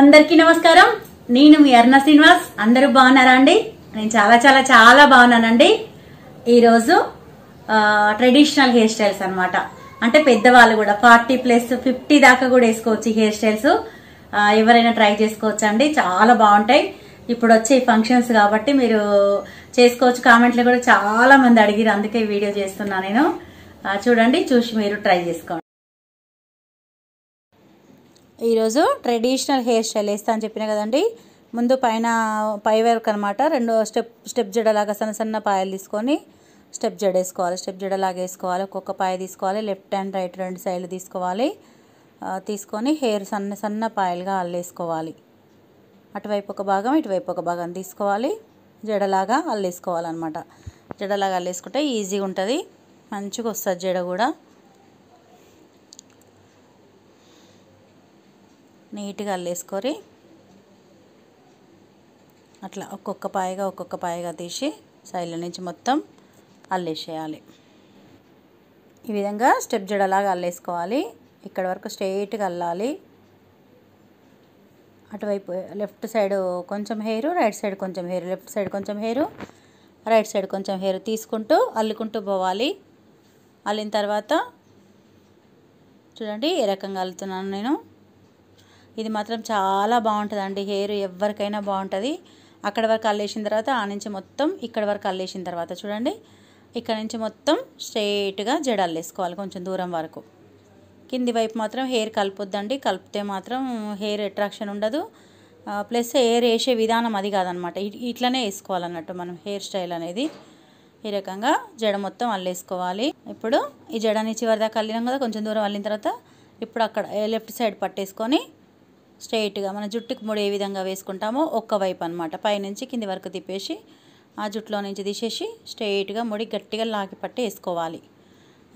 అందరికీ నమస్కారం నేను మీ అర్ణ శ్రీనివాస్ అందరూ బాగున్నారా అండి నేను చాలా చాలా చాలా బాగున్నానండి ఈరోజు ట్రెడిషనల్ హెయిర్ స్టైల్స్ అనమాట అంటే పెద్దవాళ్ళు కూడా ఫార్టీ ప్లస్ ఫిఫ్టీ దాకా కూడా వేసుకోవచ్చు హెయిర్ స్టైల్స్ ఎవరైనా ట్రై చేసుకోవచ్చు అండి చాలా బాగుంటాయి ఇప్పుడు వచ్చే ఫంక్షన్స్ కాబట్టి మీరు చేసుకోవచ్చు కామెంట్లు కూడా చాలా మంది అడిగిరు అందుకే వీడియో చేస్తున్నా నేను చూడండి చూసి మీరు ట్రై చేసుకోండి ఈరోజు ట్రెడిషనల్ హెయిర్ స్టైల్ వేస్తా అని చెప్పిన కదండి ముందు పైన పై వర్క్ అనమాట రెండు స్టెప్ స్టెప్ జడలాగా సన్న సన్న పాయలు తీసుకొని స్టెప్ జడ వేసుకోవాలి స్టెప్ జడలాగా వేసుకోవాలి ఒక్కొక్క పాయ తీసుకోవాలి లెఫ్ట్ అండ్ రైట్ రెండు సైడ్లు తీసుకోవాలి తీసుకొని హెయిర్ సన్న సన్న పాయలుగా అల్లేసుకోవాలి అటువైపు ఒక భాగం ఇటువైపు ఒక భాగం తీసుకోవాలి జడలాగా అల్లేసుకోవాలన్నమాట జడలాగా అల్లేసుకుంటే ఈజీగా ఉంటుంది మంచిగా వస్తుంది జడ కూడా నీట్గా అల్లేసుకొని అట్లా ఒక్కొక్క పాయగా ఒక్కొక్క పాయగా తీసి సైడ్ల నుంచి మొత్తం అల్లేసేయాలి ఈ విధంగా స్టెప్ జడలాగా అల్లేసుకోవాలి ఇక్కడ వరకు స్ట్రైట్గా అల్లాలి అటువైపు లెఫ్ట్ సైడ్ కొంచెం హెయిర్ రైట్ సైడ్ కొంచెం హెయిర్ లెఫ్ట్ సైడ్ కొంచెం హెయిర్ రైట్ సైడ్ కొంచెం హెయిర్ తీసుకుంటూ అల్లుకుంటూ పోవాలి అల్లిన తర్వాత చూడండి ఏ రకంగా అల్లుతున్నాను నేను ఇది మాత్రం చాలా బాగుంటుందండి హెయిర్ ఎవరికైనా బాగుంటుంది అక్కడ వరకు అల్లేసిన తర్వాత ఆ నుంచి మొత్తం ఇక్కడ వరకు అల్లేసిన తర్వాత చూడండి ఇక్కడ నుంచి మొత్తం స్ట్రైట్గా జడ అల్లేసుకోవాలి కొంచెం దూరం వరకు కింది వైపు మాత్రం హెయిర్ కలుపుద్దండి కలిపితే మాత్రం హెయిర్ అట్రాక్షన్ ఉండదు ప్లస్ హెయిర్ వేసే విధానం అది కాదనమాట ఇట్లనే వేసుకోవాలన్నట్టు మనం హెయిర్ స్టైల్ అనేది ఈ రకంగా జడ మొత్తం అల్లేసుకోవాలి ఇప్పుడు ఈ జడ నుంచి వరదాకా అల్లినాం కదా కొంచెం దూరం అల్లిన తర్వాత ఇప్పుడు అక్కడ లెఫ్ట్ సైడ్ పట్టేసుకొని స్ట్రైట్గా మన జుట్టుకు ముడి ఏ విధంగా వేసుకుంటామో ఒక్క వైపు అనమాట పైనుంచి కింది వరకు తిప్పేసి ఆ జుట్టులో నుంచి తీసేసి స్ట్రైట్గా ముడి గట్టిగా లాగి పట్టి వేసుకోవాలి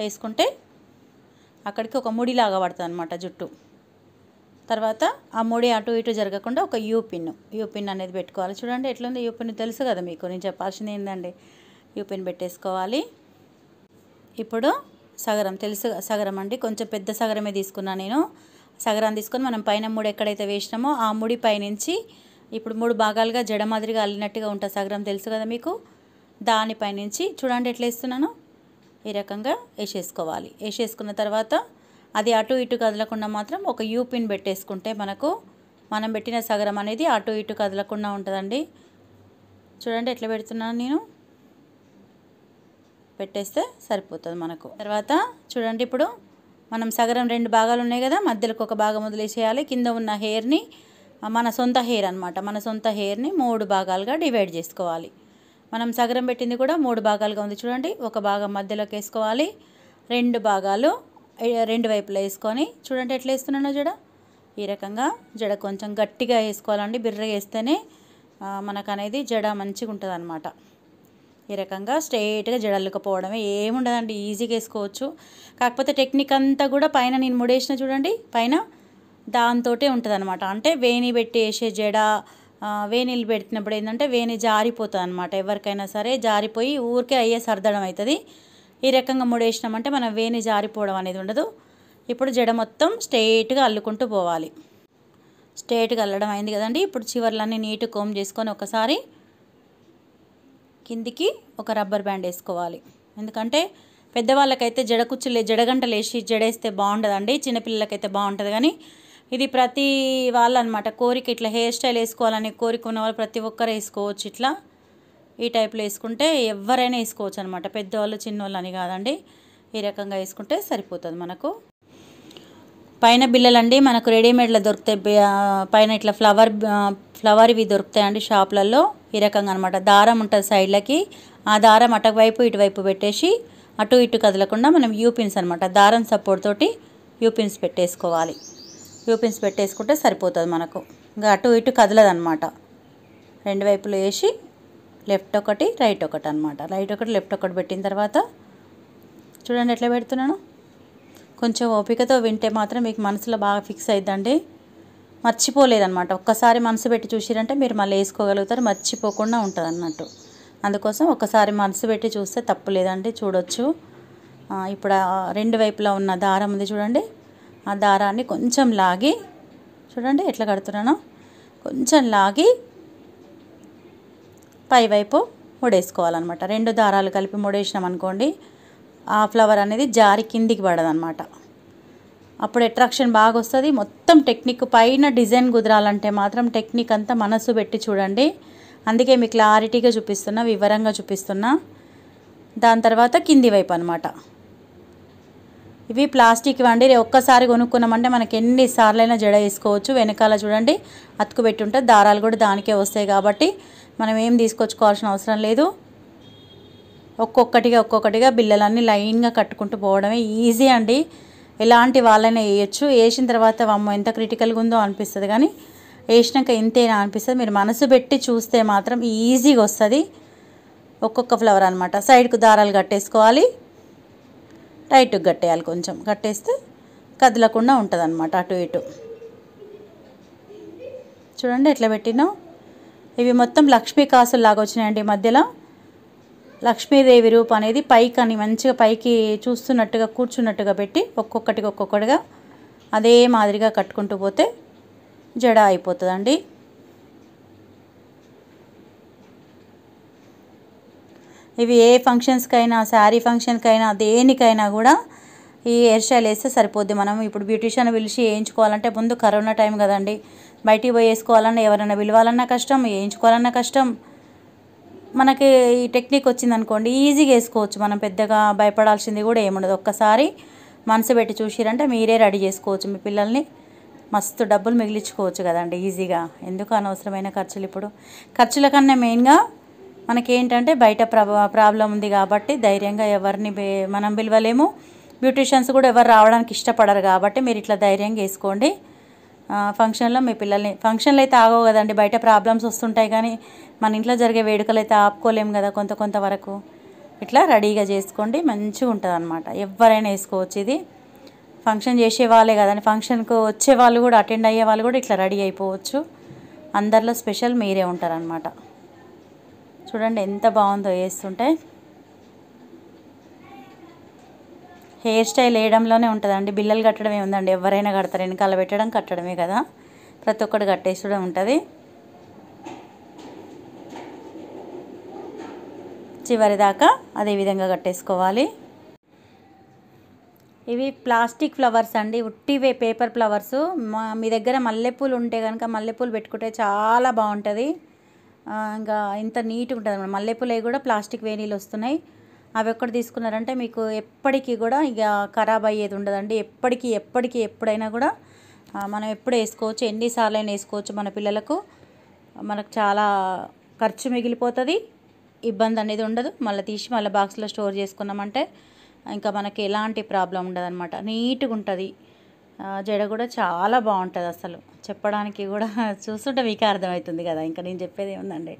వేసుకుంటే అక్కడికి ఒక ముడిలాగా పడుతుంది అనమాట జుట్టు తర్వాత ఆ ముడి అటు ఇటు జరగకుండా ఒక యూపిన్ యూపిన్ అనేది పెట్టుకోవాలి చూడండి ఎట్లుంది యూపిన్ తెలుసు కదా మీకు నేను చెప్పాల్సింది ఏంటండి యూపిన్ పెట్టేసుకోవాలి ఇప్పుడు సగరం తెలుసు సగరం అండి కొంచెం పెద్ద సగరమే తీసుకున్నా నేను సగరాన్ని తీసుకొని మనం పైన ముడి ఎక్కడైతే వేసినామో ఆ ముడి పైనుంచి ఇప్పుడు మూడు భాగాలుగా జడ మాదిరిగా అల్లినట్టుగా ఉంటుంది సగరం తెలుసు కదా మీకు దానిపైనుంచి చూడండి ఎట్లా వేస్తున్నాను ఈ రకంగా వేసేసుకోవాలి వేసేసుకున్న తర్వాత అది అటు ఇటు కదలకుండా మాత్రం ఒక యూపిన్ పెట్టేసుకుంటే మనకు మనం పెట్టిన సగరం అనేది అటు ఇటు కదలకుండా ఉంటుందండి చూడండి ఎట్లా పెడుతున్నాను నేను పెట్టేస్తే సరిపోతుంది మనకు తర్వాత చూడండి ఇప్పుడు మనం సగరం రెండు భాగాలు ఉన్నాయి కదా మధ్యలోకి ఒక భాగం వదిలేసేయాలి కింద ఉన్న హెయిర్ని మన సొంత హెయిర్ అనమాట మన సొంత హెయిర్ని మూడు భాగాలుగా డివైడ్ చేసుకోవాలి మనం సగరం పెట్టింది కూడా మూడు భాగాలుగా ఉంది చూడండి ఒక భాగం మధ్యలోకి వేసుకోవాలి రెండు భాగాలు రెండు వైపులో వేసుకొని చూడండి ఎట్లా వేస్తున్నానో జడ ఈ రకంగా జడ కొంచెం గట్టిగా వేసుకోవాలండి బిర్రగా వేస్తేనే మనకు అనేది జడ మంచిగా ఉంటుంది ఈ రకంగా స్ట్రైట్గా జడల్లుకపోవడమే ఏముండదండి ఈజీగా వేసుకోవచ్చు కాకపోతే టెక్నిక్ అంతా కూడా పైన నేను ముడేసిన చూడండి పైన దాంతో ఉంటుంది అనమాట అంటే వేణి పెట్టి వేసే జడ వేణిలు పెట్టినప్పుడు ఏంటంటే వేణి జారిపోతుంది అనమాట ఎవరికైనా సరే జారిపోయి ఊరికే అయ్యే సర్దడం అవుతుంది ఈ రకంగా ముడేసినామంటే మనం వేణి జారిపోవడం అనేది ఉండదు ఇప్పుడు జడ మొత్తం స్ట్రైట్గా అల్లుకుంటూ పోవాలి స్ట్రైట్గా అల్లడం అయింది కదండి ఇప్పుడు చివర్లన్నీ నీట్ కోమ్ చేసుకొని ఒకసారి కిందికి ఒక రబ్బర్ బ్యాండ్ వేసుకోవాలి ఎందుకంటే పెద్దవాళ్ళకైతే జడకుచ్చులు జడగంటలు వేసి జడేస్తే అండి చిన్నపిల్లలకైతే బాగుంటుంది కానీ ఇది ప్రతి వాళ్ళనమాట కోరిక ఇట్లా హెయిర్ స్టైల్ వేసుకోవాలనే కోరిక ఉన్న వాళ్ళు ప్రతి ఒక్కరు వేసుకోవచ్చు ఇట్లా ఈ టైప్లో వేసుకుంటే ఎవరైనా వేసుకోవచ్చు అనమాట పెద్దవాళ్ళు చిన్నవాళ్ళు అని కాదండి ఈ రకంగా వేసుకుంటే సరిపోతుంది మనకు పైన బిల్లలండి మనకు రెడీమేడ్లో దొరుకుతాయి పైన ఇట్లా ఫ్లవర్ ఫ్లవర్ ఇవి దొరుకుతాయండి షాప్లలో ఈ రకంగా అనమాట దారం ఉంటుంది సైడ్లకి ఆ దారం అటువైపు ఇటువైపు పెట్టేసి అటు ఇటు కదలకుండా మనం యూపిన్స్ అనమాట దారం సపోర్ట్ తోటి యూపిన్స్ పెట్టేసుకోవాలి యూపిన్స్ పెట్టేసుకుంటే సరిపోతుంది మనకు ఇంకా అటు ఇటు కదలదనమాట రెండు వైపులు వేసి లెఫ్ట్ ఒకటి రైట్ ఒకటి అనమాట రైట్ ఒకటి లెఫ్ట్ ఒకటి పెట్టిన తర్వాత చూడండి ఎట్లా పెడుతున్నాను కొంచెం ఓపికతో వింటే మాత్రం మీకు మనసులో బాగా ఫిక్స్ అయిద్దండి మర్చిపోలేదన్నమాట ఒక్కసారి మనసు పెట్టి చూసిరంటే మీరు మళ్ళీ వేసుకోగలుగుతారు మర్చిపోకుండా ఉంటుంది అన్నట్టు అందుకోసం ఒకసారి మనసు పెట్టి చూస్తే తప్పు లేదండి చూడొచ్చు ఇప్పుడు రెండు వైపులా ఉన్న దారం ఉంది చూడండి ఆ దారాన్ని కొంచెం లాగి చూడండి ఎట్లా కడుతున్నానో కొంచెం లాగి పైవైపు ముడేసుకోవాలన్నమాట రెండు దారాలు కలిపి ముడేసినాం అనుకోండి ఆ ఫ్లవర్ అనేది జారి కిందికి పడదనమాట అప్పుడు అట్రాక్షన్ బాగా వస్తుంది మొత్తం టెక్నిక్ పైన డిజైన్ కుదరాలంటే మాత్రం టెక్నిక్ అంతా మనసు పెట్టి చూడండి అందుకే మీకు క్లారిటీగా చూపిస్తున్నా వివరంగా చూపిస్తున్నా దాని తర్వాత కింది వైపు అనమాట ఇవి ప్లాస్టిక్ వండి ఒక్కసారి కొనుక్కున్నామంటే మనకి ఎన్నిసార్లైనా జడ వేసుకోవచ్చు వెనకాల చూడండి అతుకు ఉంటే దారాలు కూడా దానికే వస్తాయి కాబట్టి మనం ఏం తీసుకొచ్చుకోవాల్సిన అవసరం లేదు ఒక్కొక్కటిగా ఒక్కొక్కటిగా బిల్లలన్నీ లైన్గా కట్టుకుంటూ పోవడమే ఈజీ అండి ఎలాంటి వాళ్ళైనా వేయచ్చు వేసిన తర్వాత అమ్మ ఎంత క్రిటికల్గా ఉందో అనిపిస్తుంది కానీ వేసినాక ఇంతేనా అనిపిస్తుంది మీరు మనసు పెట్టి చూస్తే మాత్రం ఈజీగా వస్తుంది ఒక్కొక్క ఫ్లవర్ అనమాట సైడ్కు దారాలు కట్టేసుకోవాలి టైట్ కట్టేయాలి కొంచెం కట్టేస్తే కదలకుండా ఉంటుంది అనమాట అటు ఇటు చూడండి ఎట్లా పెట్టినా ఇవి మొత్తం లక్ష్మీ కాసులు లాగా వచ్చినాయండి మధ్యలో లక్ష్మీదేవి రూపం అనేది పైకి అని మంచిగా పైకి చూస్తున్నట్టుగా కూర్చున్నట్టుగా పెట్టి ఒక్కొక్కటికి ఒక్కొక్కటిగా అదే మాదిరిగా కట్టుకుంటూ పోతే జడ అయిపోతుందండి ఇవి ఏ ఫంక్షన్స్కైనా శారీ ఫంక్షన్కైనా దేనికైనా కూడా ఈ హెయిర్ స్టైల్ వేస్తే సరిపోద్ది మనం ఇప్పుడు బ్యూటీషియన్ పిలిచి వేయించుకోవాలంటే ముందు కరోనా టైం కదండి బయటికి పోయి వేసుకోవాలన్నా ఎవరైనా పిలవాలన్నా కష్టం వేయించుకోవాలన్నా కష్టం మనకి ఈ టెక్నిక్ వచ్చిందనుకోండి ఈజీగా వేసుకోవచ్చు మనం పెద్దగా భయపడాల్సింది కూడా ఏముండదు ఒక్కసారి మనసు పెట్టి చూసిరంటే మీరే రెడీ చేసుకోవచ్చు మీ పిల్లల్ని మస్తు డబ్బులు మిగిలించుకోవచ్చు కదండి ఈజీగా ఎందుకు అనవసరమైన ఖర్చులు ఇప్పుడు ఖర్చుల కన్నా మెయిన్గా మనకేంటంటే బయట ప్రాబ్లం ఉంది కాబట్టి ధైర్యంగా ఎవరిని మనం పిలవలేము బ్యూటిషియన్స్ కూడా ఎవరు రావడానికి ఇష్టపడరు కాబట్టి మీరు ఇట్లా ధైర్యంగా వేసుకోండి ఫంక్షన్లో మీ పిల్లల్ని ఫంక్షన్లు అయితే ఆగవు కదండి బయట ప్రాబ్లమ్స్ వస్తుంటాయి కానీ మన ఇంట్లో జరిగే వేడుకలు అయితే ఆపుకోలేము కదా కొంత కొంత వరకు ఇట్లా రెడీగా చేసుకోండి మంచిగా ఉంటుంది అనమాట ఎవరైనా వేసుకోవచ్చు ఇది ఫంక్షన్ చేసే వాళ్ళే కదండి ఫంక్షన్కు వచ్చే వాళ్ళు కూడా అటెండ్ అయ్యే వాళ్ళు కూడా ఇట్లా రెడీ అయిపోవచ్చు అందరిలో స్పెషల్ మీరే ఉంటారనమాట చూడండి ఎంత బాగుందో వేస్తుంటే హెయిర్ స్టైల్ వేయడంలోనే ఉంటుందండి బిల్లలు కట్టడమే ఉందండి ఎవరైనా కడతారు వెనకాల పెట్టడం కట్టడమే కదా ప్రతి ఒక్కటి కట్టేసడం ఉంటుంది చివరిదాకా అదేవిధంగా కట్టేసుకోవాలి ఇవి ప్లాస్టిక్ ఫ్లవర్స్ అండి ఉట్టివే పేపర్ ఫ్లవర్స్ మా మీ దగ్గర మల్లెపూలు ఉంటే కనుక మల్లెపూలు పెట్టుకుంటే చాలా బాగుంటుంది ఇంకా ఇంత నీట్గా ఉంటుంది మల్లెపూలు కూడా ప్లాస్టిక్ వేణీలు వస్తున్నాయి అవి ఒక్కటి తీసుకున్నారంటే మీకు ఎప్పటికీ కూడా ఇక ఖరాబ్ అయ్యేది ఉండదండి ఎప్పటికీ ఎప్పటికీ ఎప్పుడైనా కూడా మనం ఎప్పుడు వేసుకోవచ్చు ఎన్నిసార్లు అయినా వేసుకోవచ్చు మన పిల్లలకు మనకు చాలా ఖర్చు మిగిలిపోతుంది ఇబ్బంది అనేది ఉండదు మళ్ళీ తీసి మళ్ళీ బాక్స్లో స్టోర్ చేసుకున్నామంటే ఇంకా మనకి ఎలాంటి ప్రాబ్లం అనమాట నీట్గా ఉంటుంది జడ కూడా చాలా బాగుంటుంది అసలు చెప్పడానికి కూడా చూస్తుంటే మీకు అర్థమవుతుంది కదా ఇంకా నేను చెప్పేది ఏముందండి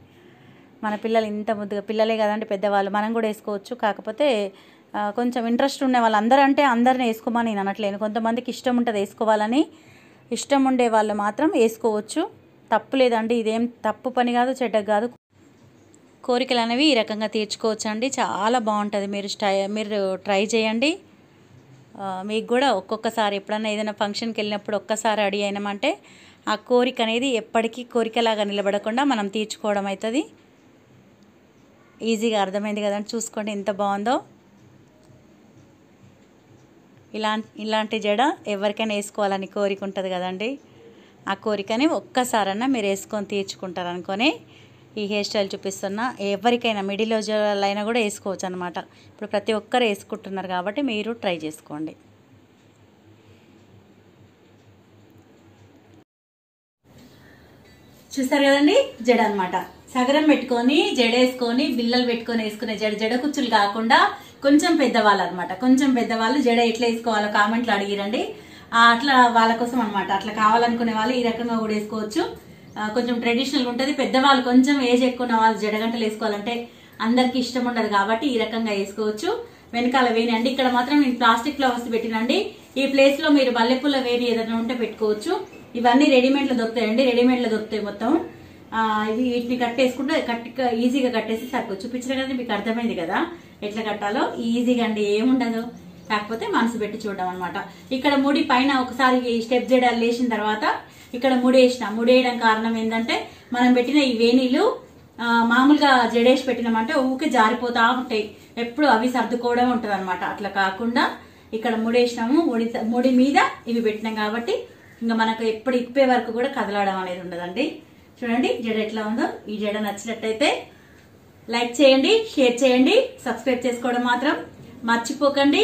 మన పిల్లలు ఇంత ముద్దుగా పిల్లలే కదండి పెద్దవాళ్ళు మనం కూడా వేసుకోవచ్చు కాకపోతే కొంచెం ఇంట్రెస్ట్ ఉన్న వాళ్ళు అందరూ అంటే అందరిని వేసుకోమని నేను అనట్లేను కొంతమందికి ఇష్టం ఉంటుంది వేసుకోవాలని ఇష్టం ఉండే వాళ్ళు మాత్రం వేసుకోవచ్చు తప్పు లేదండి ఇదేం తప్పు పని కాదు చెడ్డకు కాదు కోరికలు అనేవి ఈ రకంగా తీర్చుకోవచ్చు అండి చాలా బాగుంటుంది మీరు మీరు ట్రై చేయండి మీకు కూడా ఒక్కొక్కసారి ఎప్పుడన్నా ఏదైనా ఫంక్షన్కి వెళ్ళినప్పుడు ఒక్కసారి అడిగి అయినామంటే ఆ కోరిక అనేది ఎప్పటికీ కోరికలాగా నిలబడకుండా మనం తీర్చుకోవడం అవుతుంది ఈజీగా అర్థమైంది కదండి చూసుకోండి ఎంత బాగుందో ఇలా ఇలాంటి జడ ఎవరికైనా వేసుకోవాలని కోరిక ఉంటుంది కదండి ఆ కోరికని ఒక్కసారన్నా మీరు వేసుకొని తీర్చుకుంటారు అనుకొని ఈ హెయిర్ స్టైల్ చూపిస్తున్నా ఎవరికైనా మిడిల్ అయినా కూడా వేసుకోవచ్చు అనమాట ఇప్పుడు ప్రతి ఒక్కరు వేసుకుంటున్నారు కాబట్టి మీరు ట్రై చేసుకోండి చూస్తారు కదండి జడ అనమాట సగరం పెట్టుకొని జడేసుకొని బిల్లలు పెట్టుకొని వేసుకునే జడ జడ కుచ్చులు కాకుండా కొంచెం పెద్దవాళ్ళు అనమాట కొంచెం పెద్దవాళ్ళు జడ ఎట్లా వేసుకోవాలో కామెంట్లు అడిగిరండి అట్లా వాళ్ళ కోసం అనమాట అట్లా కావాలనుకునే వాళ్ళు ఈ రకంగా కూడా వేసుకోవచ్చు కొంచెం ట్రెడిషనల్ ఉంటుంది పెద్దవాళ్ళు కొంచెం ఏజ్ ఎక్కువ వాళ్ళు జడగంటలు వేసుకోవాలంటే అందరికి ఇష్టం ఉండదు కాబట్టి ఈ రకంగా వేసుకోవచ్చు వెనకాల వేయనండి ఇక్కడ మాత్రం నేను ప్లాస్టిక్ ఫ్లవర్స్ పెట్టినండి ఈ ప్లేస్ లో మీరు మల్లెపూల వేని ఏదైనా ఉంటే పెట్టుకోవచ్చు ఇవన్నీ రెడీమేడ్ లో దొరుకుతాయండి రెడీమేడ్ లో దొరుకుతాయి మొత్తం ఇది వీటిని కట్టేసుకుంటే కట్ ఈజీగా కట్టేసి సరిపో చూపించిన కదా మీకు అర్థమైంది కదా ఎట్లా కట్టాలో ఈజీగా అండి ఏముండదు కాకపోతే మనసు పెట్టి చూడడం అనమాట ఇక్కడ ముడి పైన ఒకసారి స్టెప్ జడలు లేచిన తర్వాత ఇక్కడ ముడి ముడి వేయడం కారణం ఏంటంటే మనం పెట్టిన ఈ వేణీలు మామూలుగా జడేసి పెట్టినామంటే ఊకే జారిపోతా ఉంటాయి ఎప్పుడు అవి సర్దుకోవడం ఉంటుంది అనమాట అట్లా కాకుండా ఇక్కడ ముడేసినాము ముడి ముడి మీద ఇవి పెట్టినాం కాబట్టి ఇంకా మనకు ఎప్పుడు ఇప్పే వరకు కూడా కదలడం అనేది ఉండదండి చూడండి జడ ఎట్లా ఉందో ఈ జడ నచ్చినట్టయితే లైక్ చేయండి షేర్ చేయండి సబ్స్క్రైబ్ చేసుకోవడం మాత్రం మర్చిపోకండి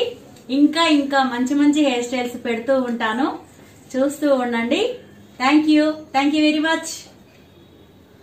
ఇంకా ఇంకా మంచి మంచి హెయిర్ స్టైల్స్ పెడుతూ ఉంటాను చూస్తూ ఉండండి thank you thank you very much